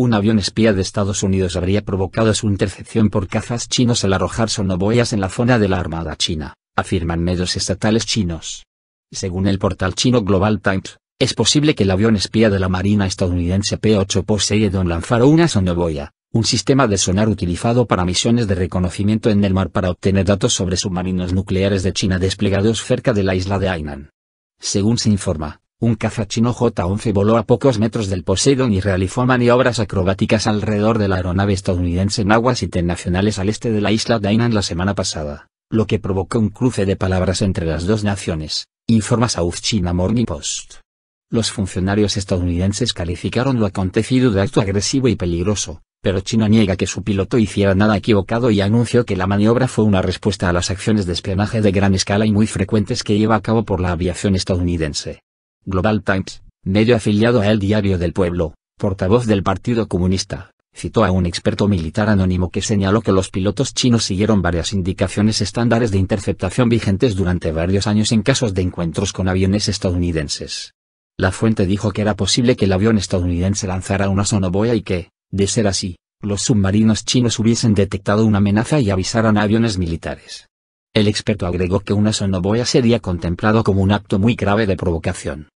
Un avión espía de Estados Unidos habría provocado su intercepción por cazas chinos al arrojar sonoboyas en la zona de la Armada China, afirman medios estatales chinos. Según el portal chino Global Times, es posible que el avión espía de la Marina estadounidense P-8 Poseidon lanzara una sonoboya, un sistema de sonar utilizado para misiones de reconocimiento en el mar para obtener datos sobre submarinos nucleares de China desplegados cerca de la isla de Hainan. Según se informa, un caza chino J-11 voló a pocos metros del Poseidon y realizó maniobras acrobáticas alrededor de la aeronave estadounidense en aguas internacionales al este de la isla Dainan la semana pasada, lo que provocó un cruce de palabras entre las dos naciones, informa South China Morning Post. Los funcionarios estadounidenses calificaron lo acontecido de acto agresivo y peligroso, pero China niega que su piloto hiciera nada equivocado y anunció que la maniobra fue una respuesta a las acciones de espionaje de gran escala y muy frecuentes que lleva a cabo por la aviación estadounidense. Global Times, medio afiliado a El Diario del Pueblo, portavoz del Partido Comunista, citó a un experto militar anónimo que señaló que los pilotos chinos siguieron varias indicaciones estándares de interceptación vigentes durante varios años en casos de encuentros con aviones estadounidenses. La fuente dijo que era posible que el avión estadounidense lanzara una sonoboya y que, de ser así, los submarinos chinos hubiesen detectado una amenaza y avisaran a aviones militares. El experto agregó que una sonoboya sería contemplado como un acto muy grave de provocación,